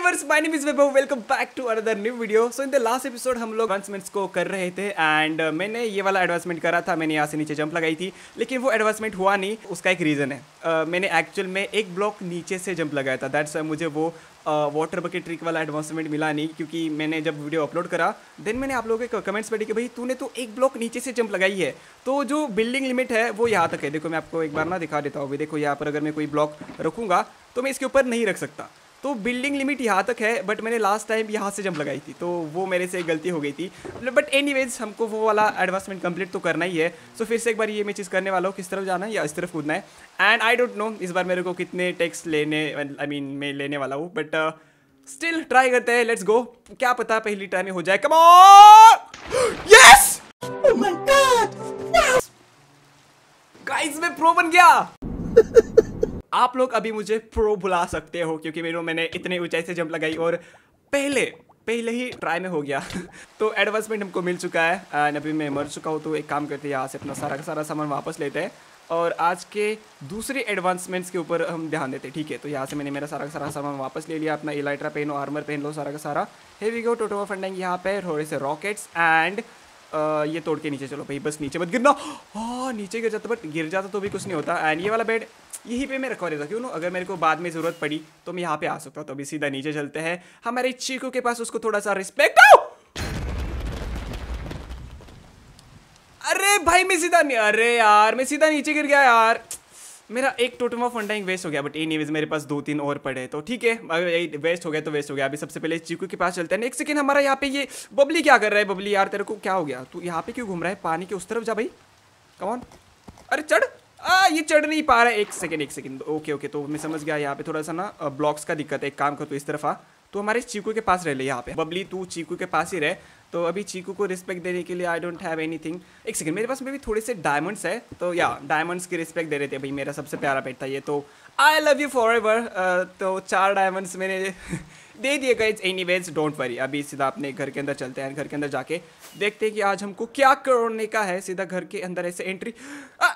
Gamers my name is Vaibhav welcome back to another new video so in the last episode हम लोग advancements को कर रहे थे एंड uh, मैंने ये वाला एडवांसमेंट करा था मैंने यहाँ से नीचे जंप लगाई थी लेकिन वो एडवांसमेंट हुआ नहीं उसका एक रीज़न है uh, मैंने एक्चुअल में एक ब्लॉक नीचे से जंप लगाया था दैट्स मुझे वो वाटर बकेट ट्रिक वाला एडवांसमेंट मिला नहीं क्योंकि मैंने जब वीडियो अपलोड करा देन मैंने आप लोगों के कमेंट्स पढ़ी कि भाई तूने तो एक ब्लॉक नीचे से जंप लगाई है तो जो बिल्डिंग लिमिट है वो यहाँ तक है देखो मैं आपको एक बार ना दिखा देता हूँ देखो यहाँ पर अगर मैं कोई ब्लॉक रखूँगा तो मैं इसके ऊपर नहीं रख सकता तो बिल्डिंग लिमिट यहाँ तक है बट मैंने लास्ट टाइम यहाँ से जंप लगाई थी तो वो मेरे से गलती हो गई थी बट एनीवेज हमको वो वाला एडवांसमेंट कंप्लीट तो करना ही है सो so, फिर से एक बार ये मैं चीज़ करने वाला हूँ किस तरफ जाना है या इस तरफ कूदना है एंड आई डोंट नो इस बार मेरे को कितने टैक्स लेने आई मीन मैं लेने वाला हूँ बट स्टिल ट्राई करते हैं लेट्स गो क्या पता पहली ट्राई में हो जाए कम यस गाइस मैं प्रो बन गया आप लोग अभी मुझे प्रो बुला सकते हो क्योंकि मेरे मैंने इतने ऊंचाई से जंप लगाई और पहले पहले ही ट्राई में हो गया तो एडवांसमेंट हमको मिल चुका है एंड अभी मैं मर चुका हूँ तो एक काम करते हैं यहाँ से अपना सारा का सारा सामान वापस लेते हैं और आज के दूसरे एडवांसमेंट्स के ऊपर हम ध्यान देते हैं ठीक है तो यहाँ से मैंने मेरा सारा का सारा सामान वापस ले लिया अपना इलाइट्रा पहनो आर्मर पहन लो सारा का सारा वी गो टोटो फंडेंग यहाँ पे थोड़े से रॉकेट्स एंड ये तोड़ के नीचे चलो भाई बस नीचे मत गिरना हाँ नीचे गिर जाता बट गिर जाता तो भी कुछ नहीं होता एंड ये वाला बेड यहीं पे मैं रखवा देता क्यों अगर मेरे को बाद में ज़रूरत पड़ी तो मैं यहाँ पे आ सकता हूँ तो अभी सीधा नीचे चलते हैं हमारे चीकू के पास उसको थोड़ा सा रिस्पेक्ट अरे भाई मैं सीधा नहीं अरे यार मैं सीधा नीचे गिर गया यार मेरा एक टोटम ऑफ फंडाइंग वेस्ट हो गया बट एनी मेरे पास दो तीन और पड़े तो ठीक है वेस्ट हो गया तो वेस्ट हो गया अभी सबसे पहले चीकू के पास चलते हैं एक सेकेंड हमारा यहाँ पे ये बबली क्या कर रहा है बबली यार तेरे को क्या हो गया तू यहाँ पे क्यों घूम रहा है पानी के उस तरफ जा भाई कमान अरे चढ़ आ, ये चढ़ नहीं पा रहा है एक सेकेंड एक सेकेंड ओके ओके तो मैं समझ गया यहाँ पे थोड़ा सा ना ब्लॉक्स का दिक्कत है एक काम कर तो इस तरफ आ तो हमारे चीकू के पास रह ले यहाँ पे बबली तू चीकू के पास ही रहे तो अभी चीकू को रिस्पेक्ट देने के लिए आई डोंट हैव एनीथिंग एक सेकंड मेरे पास में भी थोड़े से डायमंड्स है तो या डायमंड्स की रिस्पेक्ट दे रहे थे भाई मेरा सबसे प्यारा पेट था ये तो I love you forever तो चार डायमंड्स मैंने दे दिए गए एनी वेज डोंट वरी अभी सीधा अपने घर के अंदर चलते हैं घर के अंदर जाके देखते हैं कि आज हमको क्या करने का है सीधा घर के अंदर ऐसे एंट्री आ,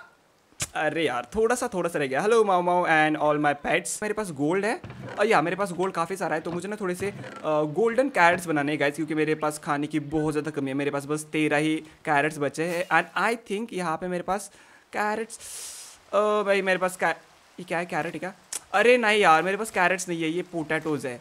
अरे यार थोड़ा सा थोड़ा सा रह गया हेलो माओ माओ एंड ऑल माई पैट्स मेरे पास गोल्ड है और यार मेरे पास गोल्ड काफ़ी सारा है तो मुझे ना थोड़े से गोल्डन कैरेट्स बनाने गए क्योंकि मेरे पास खाने की बहुत ज़्यादा कमी है मेरे पास बस तेरह ही कैरेट्स बचे हैं एंड आई थिंक यहाँ पे मेरे पास कैरेट्स भाई मेरे पास ये क्या है कैरेट क्या अरे नहीं यार मेरे पास कैरेट्स नहीं है ये पोटैटोज़ है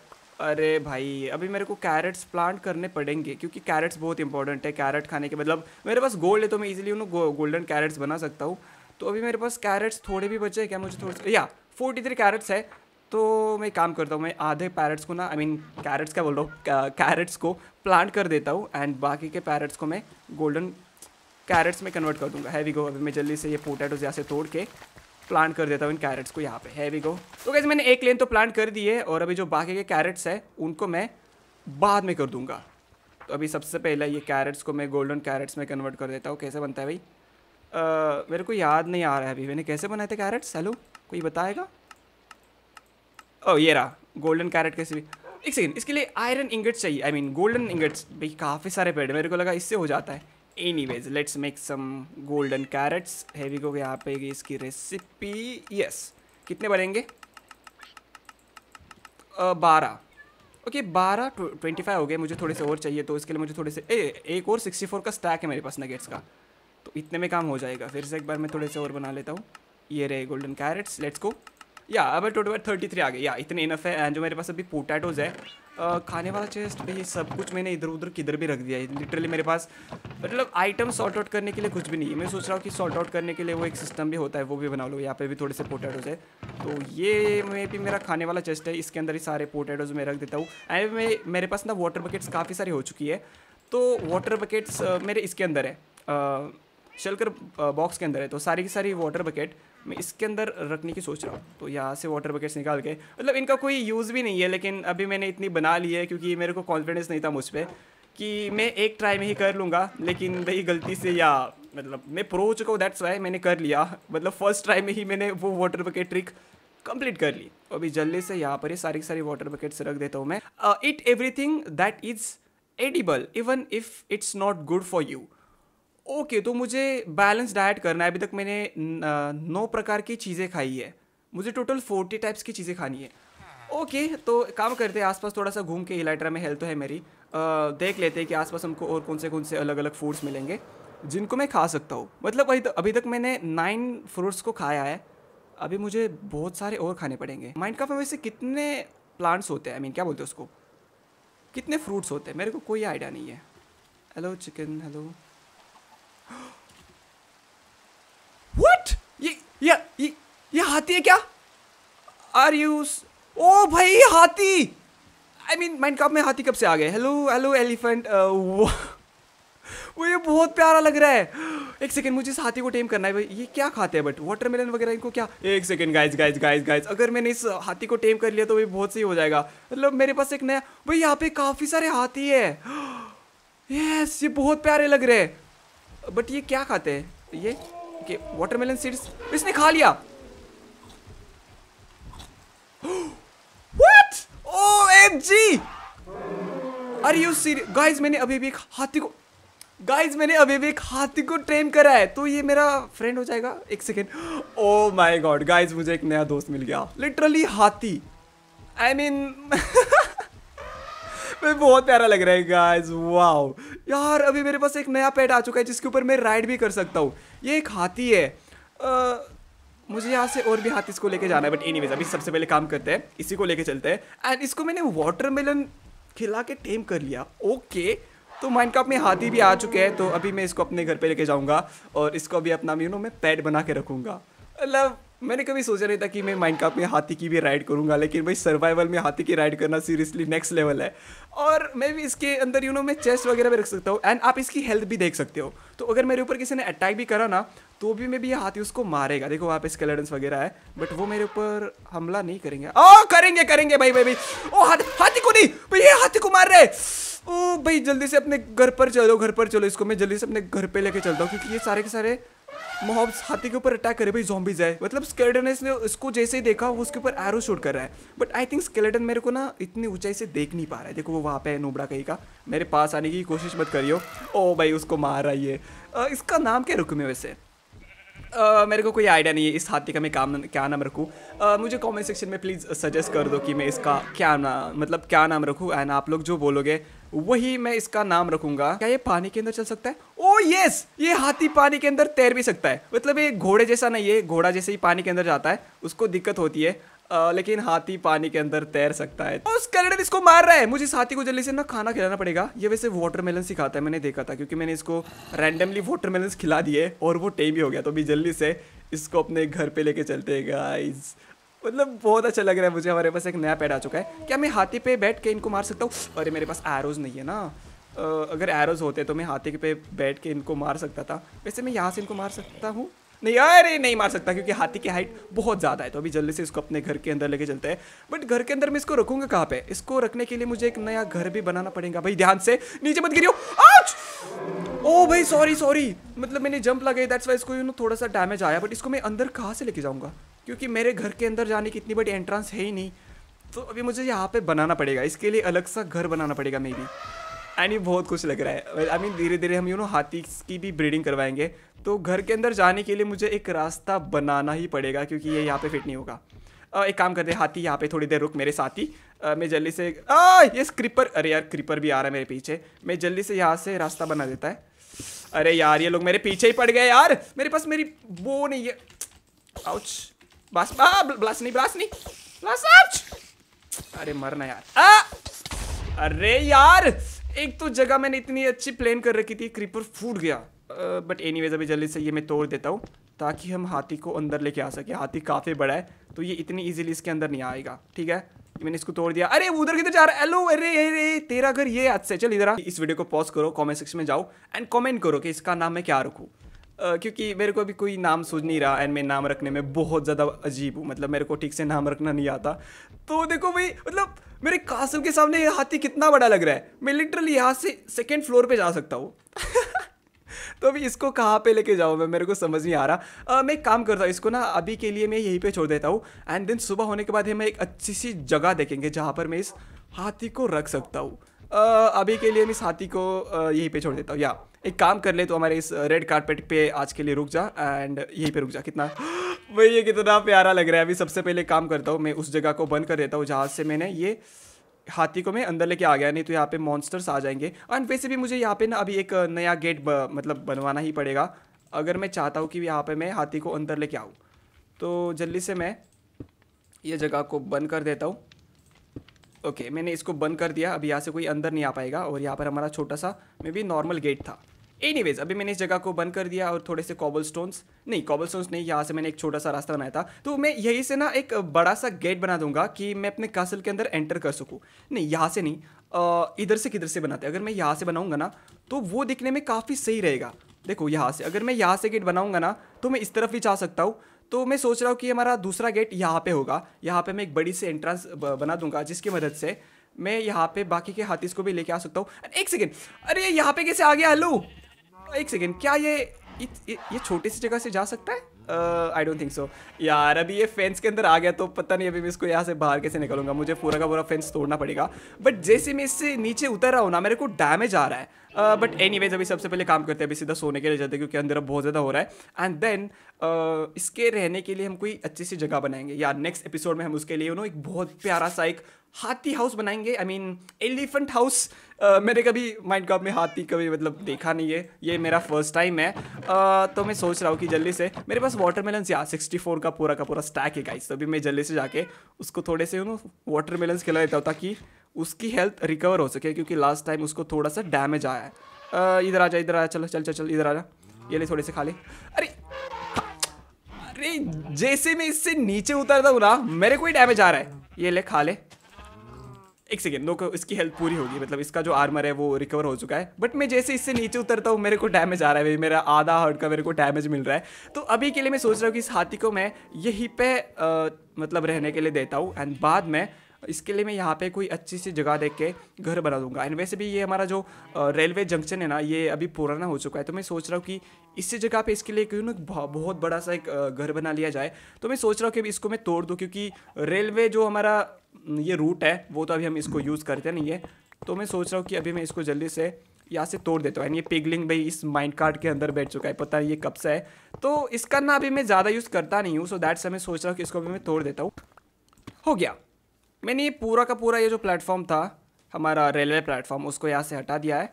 अरे भाई अभी मेरे को कैरेट्स प्लांट करने पड़ेंगे क्योंकि कैरेट्स बहुत इंपॉर्टेंट है कैरेट खाने के मतलब मेरे पास गोल्ड है तो मैं इजीली उन्हें गो, गोल्डन कैरेट्स बना सकता हूँ तो अभी मेरे पास कैरेट्स थोड़े भी बचे हैं क्या मुझे थोड़े या फोर्टी थ्री कैरेट्स है तो मैं काम करता हूँ मैं आधे पैरट्स को ना आई मीन कैरेट्स क्या बोल रहा हूँ कैरेट्स को प्लांट कर देता हूँ एंड बाकी के पैरट्स को मैं गोल्डन कैरेट्स में कन्वर्ट कर दूंगा हैवी गो अभी मैं जल्दी से ये पोटैटोज यहाँ से तोड़ के प्लांट कर देता हूँ इन कैरेट्स को यहाँ पे हैवी गो तो कैसे मैंने एक लेन तो प्लांट कर दिए और अभी जो बाकी के कैरेट्स हैं उनको मैं बाद में कर दूंगा तो अभी सबसे पहले ये कैरेट्स को मैं गोल्डन कैरेट्स में कन्वर्ट कर देता हूँ कैसे बनता है भाई आ, मेरे को याद नहीं आ रहा है अभी मैंने कैसे बनाए थे कैरेट्स हेलो कोई बताएगा ओ ये रहा गोल्डन कैरेट कैसे भी एक सेकेंड इसके लिए आयरन इंगट्स चाहिए आई मीन गोल्डन इंगट्स भाई काफ़ी सारे पेड़ मेरे को लगा इससे हो जाता है anyways let's make some golden carrots heavy को यहाँ पे इसकी रेसिपी यस कितने बनेंगे बारह ओके बारह ट्वेंटी फाइव हो गए मुझे थोड़े से और चाहिए तो इसके लिए मुझे थोड़े से ए, एक और सिक्सटी फोर का स्टैक है मेरे पास नगेट्स का इतने में काम हो जाएगा फिर से एक बार मैं थोड़े से और बना लेता हूँ ये रहे गोल्डन कैरेट्स लेट्स को या अब टोटल बार थर्टी थ्री आ गए या इतने इनफ है एंड जो मेरे पास अभी पोटैटोज़ है खाने वाला चेस्ट भाई सब कुछ मैंने इधर उधर किधर भी रख दिया है लिटरली मेरे पास मतलब आइटम सॉर्ट आउट करने के लिए कुछ भी नहीं है मैं सोच रहा हूँ कि सॉर्ट आउट करने के लिए वो एक सिस्टम भी होता है वो भी बना लो यहाँ पे भी थोड़े से पोटैटोज़ है तो ये में भी मेरा खाने वाला चेस्ट है इसके अंदर ही सारे पोटैटोज़ मैं रख देता हूँ एंड मैं मेरे पास ना वाटर बकेट्स काफ़ी सारी हो चुकी है तो वाटर बकेट्स मेरे इसके अंदर है शलकर बॉक्स के अंदर है तो सारी की सारी वाटर बकेट मैं इसके अंदर रखने की सोच रहा हूँ तो यहाँ से वाटर बकेट्स निकाल के मतलब इनका कोई यूज़ भी नहीं है लेकिन अभी मैंने इतनी बना ली है क्योंकि मेरे को कॉन्फिडेंस नहीं था मुझ पर कि मैं एक ट्राई में ही कर लूँगा लेकिन वही गलती से या मतलब मैं प्रो हो चुका हूँ दैट्स वाई मैंने कर लिया मतलब फर्स्ट ट्राई में ही मैंने वो वाटर बकेट ट्रिक कंप्लीट कर ली तो अभी जल्दी से यहाँ पर ही सारी सारी वाटर बकेट्स रख देता हूँ मैं it everything that is edible even if it's not good for you okay तो मुझे बैलेंस डाइट करना है अभी तक मैंने नौ प्रकार की चीज़ें खाई है मुझे टोटल फोर्टी टाइप्स की चीज़ें खानी है ओके तो काम करते हैं आसपास थोड़ा सा घूम के इलाइट्रा में हेल्थ तो है मेरी आ, देख लेते हैं कि आसपास हमको और कौन से कौन से अलग अलग फूड्स मिलेंगे जिनको मैं खा सकता हूँ मतलब अभी अभी तक मैंने नाइन फ्रूट्स को खाया है अभी मुझे बहुत सारे और खाने पड़ेंगे माइंड काफ में वैसे कितने प्लांट्स होते हैं आई मीन क्या बोलते हैं उसको कितने फ्रूट्स होते हैं मेरे को कोई आइडिया नहीं है हेलो चिकन हेलो ये हाथी है क्या आर यू ओ भाई हाथी आई मीन माइंड कप में हाथी कब से आ गए हेलो हेलो एलिफेंट वो ये बहुत प्यारा लग रहा है एक सेकेंड मुझे इस हाथी को टेम करना है भाई ये क्या खाते हैं बट वाटरमेलन वगैरह इनको क्या एक second guys guys guys guys अगर मैंने इस हाथी को टेम कर लिया तो ये बहुत सही हो जाएगा मतलब मेरे पास एक नया भाई यहाँ पे काफ़ी सारे हाथी है यस ये बहुत प्यारे लग रहे हैं बट ये क्या खाते हैं ये वाटरमेलन सीड्स इसने खा लिया What? OMG! Are you serious? Guys, मैंने अभी भी एक हाथी को गाइज मैंने अभी भी एक हाथी को ट्रेन करा है तो ये मेरा फ्रेंड हो जाएगा एक second oh my god guys मुझे एक नया दोस्त मिल गया लिटरली हाथी आई I मीन mean... बहुत प्यारा लग रहा है गाइस वाओ यार अभी मेरे पास एक नया पेट आ चुका है जिसके ऊपर मैं राइड भी कर सकता हूँ ये एक हाथी है आ, मुझे यहाँ से और भी हाथ इसको लेके जाना है बट एनी अभी सबसे पहले काम करते हैं इसी को लेके चलते हैं एंड इसको मैंने वाटरमेलन खिला के टेम कर लिया ओके तो माइनक्राफ्ट में हाथी भी आ चुके हैं तो अभी मैं इसको अपने घर पे लेके जाऊंगा और इसको अभी अपना यू नो मैं पैड बना के रखूँगा मतलब मैंने कभी सोचा नहीं था कि मैं माइनक्राफ्ट में हाथी की भी राइड करूंगा लेकिन भाई सर्वाइवल में हाथी की राइड करना सीरियसली नेक्स्ट लेवल है और मैं भी इसके अंदर यू नो मैं चेस्ट वगैरह भी रख सकता हूँ एंड आप इसकी हेल्थ भी देख सकते हो तो अगर मेरे ऊपर किसी ने अटैक भी करा ना तो भी मैं भी ये हाथी उसको मारेगा देखो वहाँ पे स्केलेटन्स वगैरह है बट वो मेरे ऊपर हमला नहीं करेंगे ओ करेंगे करेंगे भाई भाई भाई ओ हाथ, हाथी को नहीं भाई ये हाथी को मार रहे ओ भाई जल्दी से अपने घर पर चलो घर पर चलो इसको मैं जल्दी से अपने घर पे लेके चलता हूँ क्योंकि ये सारे के सारे मोहब्स हाथी के ऊपर अटैक करे भाई जॉम्बीज है मतलब स्केलेटन ने उसको जैसे ही देखा वो उसके ऊपर एरो शूट कर रहा है बट आई थिंक स्केलेटन मेरे को ना इतनी ऊंचाई से देख नहीं पा रहा है देखो वो वहाँ पे है नोबड़ा कहीं का मेरे पास आने की कोशिश मत करियो ओ भाई उसको मार रहा है आ, इसका नाम क्या रुकू मैं वैसे आ, मेरे को कोई आइडिया नहीं है इस हाथी का मैं काम क्या नाम रखूँ मुझे कॉमेंट सेक्शन में प्लीज़ सजेस्ट कर दो कि मैं इसका क्या नाम मतलब क्या नाम रखूँ एंड आप लोग जो बोलोगे वही मैं इसका नाम रखूंगा क्या ये पानी के अंदर चल सकता है ओ oh, यस ये हाथी पानी के अंदर तैर भी सकता है मतलब ये घोड़े जैसा नहीं है घोड़ा जैसे ही पानी के अंदर जाता है उसको दिक्कत होती है आ, लेकिन हाथी पानी के अंदर तैर सकता है उस oh, कैरेडन इसको मार रहा है मुझे इस हाथी को जल्दी से ना खाना खिलाना पड़ेगा ये वैसे वाटरमेलन सिखाता है मैंने देखा था क्योंकि मैंने इसको रैंडमली वाटरमेलन खिला दिए और वो टेम भी हो गया तो अभी जल्दी से इसको अपने घर पे लेके चलते हैं गाइस मतलब बहुत अच्छा लग रहा है मुझे हमारे पास एक नया पैड आ चुका है क्या मैं हाथी पे बैठ के इनको मार सकता हूँ अरे मेरे पास एरोज नहीं है ना अगर एरोज होते तो मैं हाथी पे बैठ के इनको मार सकता था वैसे मैं यहाँ से इनको मार सकता हूँ नहीं अरे नहीं मार सकता क्योंकि हाथी की हाइट बहुत ज़्यादा है तो अभी जल्दी से इसको अपने घर के अंदर लेके चलते हैं बट घर के अंदर मैं इसको रखूंगा कहाँ पे इसको रखने के लिए मुझे एक नया घर भी बनाना पड़ेगा भाई ध्यान से नीचे मत गिरियो आज ओ भाई सॉरी सॉरी मतलब मैंने जंप लगाई दैट्स वाई इसको यू नो थोड़ा सा डैमेज आया बट इसको मैं अंदर कहाँ से लेके जाऊँगा क्योंकि मेरे घर के अंदर जाने की इतनी बड़ी एंट्रेंस है ही नहीं तो अभी मुझे यहाँ पे बनाना पड़ेगा इसके लिए अलग सा घर बनाना पड़ेगा मे बी एंड ये बहुत कुछ लग रहा है आई मीन धीरे धीरे हम यू नो हाथी की भी ब्रीडिंग करवाएंगे तो घर के अंदर जाने के लिए मुझे एक रास्ता बनाना ही पड़ेगा क्योंकि ये यहाँ पे फिट नहीं होगा आ, एक काम करते हाथी यहाँ पे थोड़ी देर रुक मेरे साथ ही आ, मैं जल्दी से आ ये क्रिपर अरे यार क्रिपर भी आ रहा है मेरे पीछे मैं जल्दी से यहाँ से रास्ता बना देता है अरे यार ये लोग मेरे पीछे ही पड़ गए यार मेरे पास मेरी वो नहीं है बस ब्लास नहीं ब्लास नहीं ब्लास अरे मरना यार आ! अरे यार एक तो जगह मैंने इतनी अच्छी प्लान कर रखी थी क्रीपर फूट गया बट एनी वेज अभी जल्दी से ये मैं तोड़ देता हूँ ताकि हम हाथी को अंदर लेके आ सके हाथी काफ़ी बड़ा है तो ये इतनी इजीली इसके अंदर नहीं आएगा ठीक है मैंने इसको तोड़ दिया अरे उधर किधर जा रहा है हेलो अरे अरे तेरा घर ये हाथ से चल इधर इस वीडियो को पॉज करो कमेंट सेक्शन में जाओ एंड कमेंट करो कि इसका नाम मैं क्या रखूँ क्योंकि मेरे को अभी कोई नाम सूझ नहीं रहा एंड मैं नाम रखने में बहुत ज़्यादा अजीब हूँ मतलब मेरे को ठीक से नाम रखना नहीं आता तो देखो भाई मतलब मेरे कासल के सामने ये हाथी कितना बड़ा लग रहा है मैं लिटरली यहाँ से सेकेंड फ्लोर पे जा सकता हूँ तो अभी इसको कहाँ पे लेके जाऊँ मैं मेरे को समझ नहीं आ रहा आ, मैं काम करता हूँ इसको ना अभी के लिए मैं यहीं पे छोड़ देता हूँ एंड देन सुबह होने के बाद ही मैं एक अच्छी सी जगह देखेंगे जहाँ पर मैं इस हाथी को रख सकता हूँ अभी के लिए मैं इस हाथी को यहीं पे छोड़ देता हूँ या एक काम कर ले तो हमारे इस रेड कारपेट पे आज के लिए रुक जा एंड यहीं पे रुक जा कितना भाई ये कितना प्यारा लग रहा है अभी सबसे पहले काम करता हूँ मैं उस जगह को बंद कर देता हूँ जहाँ से मैंने ये हाथी को मैं अंदर लेके आ गया नहीं तो यहाँ पे मॉन्स्टर्स आ जाएंगे एंड वैसे भी मुझे यहाँ पे ना अभी एक नया गेट ब, मतलब बनवाना ही पड़ेगा अगर मैं चाहता हूँ कि यहाँ पे मैं हाथी को अंदर लेके आऊँ तो जल्दी से मैं ये जगह को बंद कर देता हूँ ओके मैंने इसको बंद कर दिया अभी यहाँ से कोई अंदर नहीं आ पाएगा और यहाँ पर हमारा छोटा सा मे बी नॉर्मल गेट था एनी अभी मैंने इस जगह को बंद कर दिया और थोड़े से कॉबल स्टोन्स नहीं कॉबल स्टोन्स नहीं यहाँ से मैंने एक छोटा सा रास्ता बनाया था तो मैं यहीं से ना एक बड़ा सा गेट बना दूंगा कि मैं अपने कासल के अंदर एंटर कर सकूँ नहीं यहाँ से नहीं इधर से किधर से बनाते अगर मैं यहाँ से बनाऊँगा ना तो वो दिखने में काफ़ी सही रहेगा देखो यहाँ से अगर मैं यहाँ से गेट बनाऊँगा ना तो मैं इस तरफ भी जा सकता हूँ तो मैं सोच रहा हूँ कि हमारा दूसरा गेट यहाँ पे होगा यहाँ पे मैं एक बड़ी सी एंट्रेंस बना दूंगा जिसकी मदद से मैं यहाँ पे बाकी के हाथीस को भी लेके आ सकता हूँ एक सेकेंड अरे यहाँ पे कैसे आ गया हेलो एक सेकेंड क्या ये, ये छोटी सी जगह से जा सकता है आई डोंट थिंक सो यार अभी ये फेंस के अंदर आ गया तो पता नहीं अभी मैं इसको यहाँ से बाहर कैसे निकलूंगा मुझे पूरा का पूरा फेंस तोड़ना पड़ेगा बट जैसे मैं इससे नीचे उतर रहा हूँ ना मेरे को डैमेज आ रहा है बट एनी वेज अभी सबसे पहले काम करते हैं अभी सीधा सोने के लिए जाते हैं क्योंकि अंदर अब बहुत ज़्यादा हो रहा है एंड देन uh, इसके रहने के लिए हम कोई अच्छी सी जगह बनाएंगे या नेक्स्ट एपिसोड में हम उसके लिए यू नो एक बहुत प्यारा सा एक हाथी हाउस बनाएंगे आई मीन एलिफेंट हाउस मैंने कभी माइंड कॉप में हाथी कभी मतलब देखा नहीं है ये मेरा फर्स्ट टाइम है uh, तो मैं सोच रहा हूँ कि जल्दी से मेरे पास मेलन यहाँ सिक्सटी फोर का पूरा का पूरा स्टैक है गाइस तो अभी मैं जल्दी से जाके उसको थोड़े से ना मेलन खिला देता हूँ ताकि उसकी हेल्थ रिकवर हो सके क्योंकि लास्ट टाइम उसको थोड़ा सा डैमेज आया है uh, इधर आ जा इधर आ चलो चल चल चल इधर आ जा ये ले थोड़े से खा ले अरे अरे जैसे मैं इससे नीचे उतरता हूँ ना मेरे को ही डैमेज आ रहा है ये ले खा ले एक सेकेंड दो इसकी हेल्थ पूरी होगी मतलब इसका जो आर्मर है वो रिकवर हो चुका है बट मैं जैसे इससे नीचे उतरता हूँ मेरे को डैमेज आ रहा है मेरा आधा हर्ट का मेरे को डैमेज मिल रहा है तो अभी के लिए मैं सोच रहा हूँ कि इस हाथी को मैं यहीं पे आ, मतलब रहने के लिए देता हूँ एंड बाद में इसके लिए मैं यहाँ पे कोई अच्छी सी जगह देख के घर बना दूंगा एंड वैसे भी ये हमारा जो रेलवे जंक्शन है ना ये अभी पुराना हो चुका है तो मैं सोच रहा हूँ कि इसी जगह पे इसके लिए क्यों ना बहुत बड़ा सा एक घर बना लिया जाए तो मैं सोच रहा हूँ कि इसको मैं तोड़ दूँ क्योंकि रेलवे जो हमारा ये रूट है वो तो अभी हम इसको यूज़ करते नहीं है तो मैं सोच रहा हूँ कि अभी मैं इसको जल्दी से यहाँ से तोड़ देता हूँ ये पिगलिंग भाई इस माइंड कार्ड के अंदर बैठ चुका है पता नहीं ये कब सा है तो इसका ना अभी मैं ज़्यादा यूज़ करता नहीं हूँ सो दैट्स मैं सोच रहा हूँ कि इसको अभी मैं तोड़ देता हूँ हो गया मैंने ये पूरा का पूरा ये जो प्लेटफॉर्म था हमारा रेलवे प्लेटफॉर्म उसको यहाँ से हटा दिया है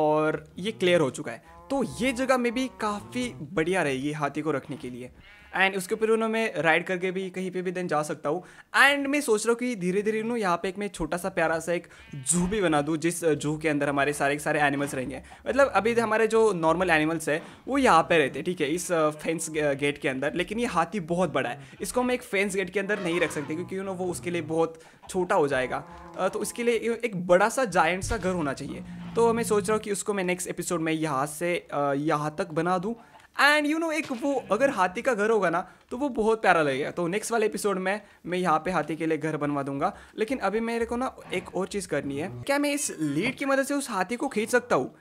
और ये क्लियर हो चुका है तो ये जगह में भी काफ़ी बढ़िया रहेगी हाथी को रखने के लिए एंड उसके ऊपर उन्होंने मैं राइड करके भी कहीं पे भी देन जा सकता हूँ एंड मैं सोच रहा हूँ कि धीरे धीरे उन्होंने यहाँ पे एक मैं छोटा सा प्यारा सा एक जू भी बना दूँ जिस जू के अंदर हमारे सारे सारे एनिमल्स रहेंगे मतलब अभी तो हमारे जो नॉर्मल एनिमल्स है वो यहाँ पे रहते ठीक है इस फेंस गेट के अंदर लेकिन ये हाथी बहुत बड़ा है इसको हम एक फेंस गेट के अंदर नहीं रख सकते क्योंकि यू वो उसके लिए बहुत छोटा हो जाएगा तो उसके लिए एक बड़ा सा जायंट सा घर होना चाहिए तो मैं सोच रहा हूँ कि उसको मैं नेक्स्ट एपिसोड में यहाँ से यहाँ तक बना दूँ एंड यू नो एक वो अगर हाथी का घर होगा ना तो वो बहुत प्यारा लगेगा तो नेक्स्ट वाले एपिसोड में मैं यहाँ पे हाथी के लिए घर बनवा दूंगा लेकिन अभी मेरे को ना एक और चीज़ करनी है क्या मैं इस लीड की मदद से उस हाथी को खींच सकता हूँ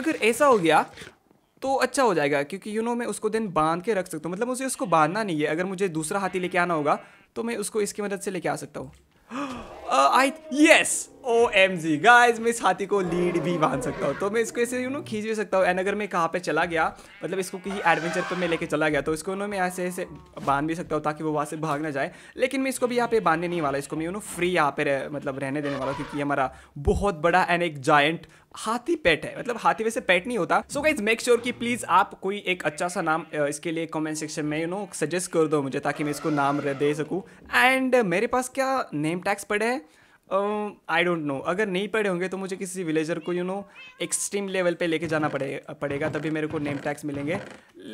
अगर ऐसा हो गया तो अच्छा हो जाएगा क्योंकि यू you नो know, मैं उसको दिन बांध के रख सकता हूँ मतलब मुझे उसको बांधना नहीं है अगर मुझे दूसरा हाथी लेके आना होगा तो मैं उसको इसकी मदद से लेके आ सकता हूँ I yes uh, O M G guys मैं इस हाथी को लीड भी बांध सकता हूँ तो मैं इसको ऐसे यू नो खींच भी सकता हूँ एंड अगर मैं कहाँ पे चला गया मतलब इसको किसी एडवेंचर पर मैं लेके चला गया तो इसको ना मैं ऐसे ऐसे बांध भी सकता हूँ ताकि वो वहाँ से भाग ना जाए लेकिन मैं इसको भी यहाँ पे बांधने नहीं वाला इसको मैं यू नो फ्री यहाँ पे रह, मतलब रहने देने वाला हूँ क्योंकि हमारा बहुत बड़ा एंड एक जायंट हाथी पेट है मतलब हाथी वैसे पेट नहीं होता सो गाइज मेक श्योर कि प्लीज़ आप कोई एक अच्छा सा नाम इसके लिए कमेंट सेक्शन में यू नो सजेस्ट कर दो मुझे ताकि मैं इसको नाम दे सकूँ एंड मेरे पास क्या नेम टैक्स पड़े हैं आई डोंट नो अगर नहीं पढ़े होंगे तो मुझे किसी विलेजर को यू नो एक्सट्रीम लेवल पे लेके जाना पड़े पड़ेगा तभी मेरे को नेम टैक्स मिलेंगे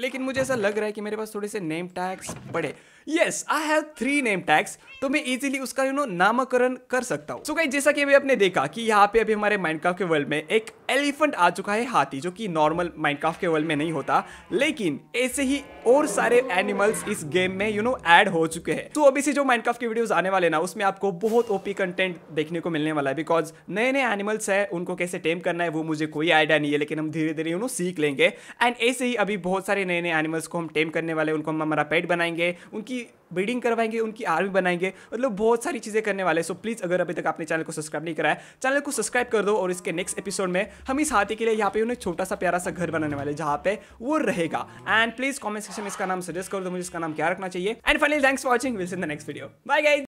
लेकिन मुझे ऐसा लग रहा है कि मेरे पास थोड़े से नेम टैक्स पड़े yes I have three name tags तो मैं इजीली उसका यू नो नामकरण कर सकता हूँ सो गाइस जैसा कि अभी आपने देखा कि यहाँ पे अभी हमारे माइनक्राफ्ट के वर्ल्ड में एक एलिफेंट आ चुका है हाथी जो कि नॉर्मल माइनक्राफ्ट के वर्ल्ड में नहीं होता लेकिन ऐसे ही और सारे एनिमल्स इस गेम में यू नो ऐड हो चुके हैं तो अभी से जो माइनक्राफ्ट के वीडियोस आने वाले ना उसमें आपको बहुत ओपी कंटेंट देखने को मिलने वाला है बिकॉज नए नए एनिमल्स है उनको कैसे टेम करना है वो मुझे कोई आइडिया नहीं है लेकिन हम धीरे धीरे यू नो सीख लेंगे एंड ऐसे ही अभी बहुत सारे नए नए एनिमल्स को हम टेम करने वाले उनको हम हमारा पेट बनाएंगे उनकी उनकी ब्रीडिंग करवाएंगे उनकी आर्मी बनाएंगे मतलब बहुत सारी चीज़ें करने वाले सो प्लीज़ अगर अभी तक आपने चैनल को सब्सक्राइब नहीं कराया चैनल को सब्सक्राइब कर दो और इसके नेक्स्ट एपिसोड में हम इस हाथी के लिए यहाँ पे उन्हें छोटा सा प्यारा सा घर बनाने वाले जहाँ पे वो रहेगा एंड प्लीज़ कॉमेंट सेक्शन में इसका नाम सजेस्ट कर दो मुझे इसका नाम क्या रखना चाहिए and finally thanks for watching will in the next video bye guys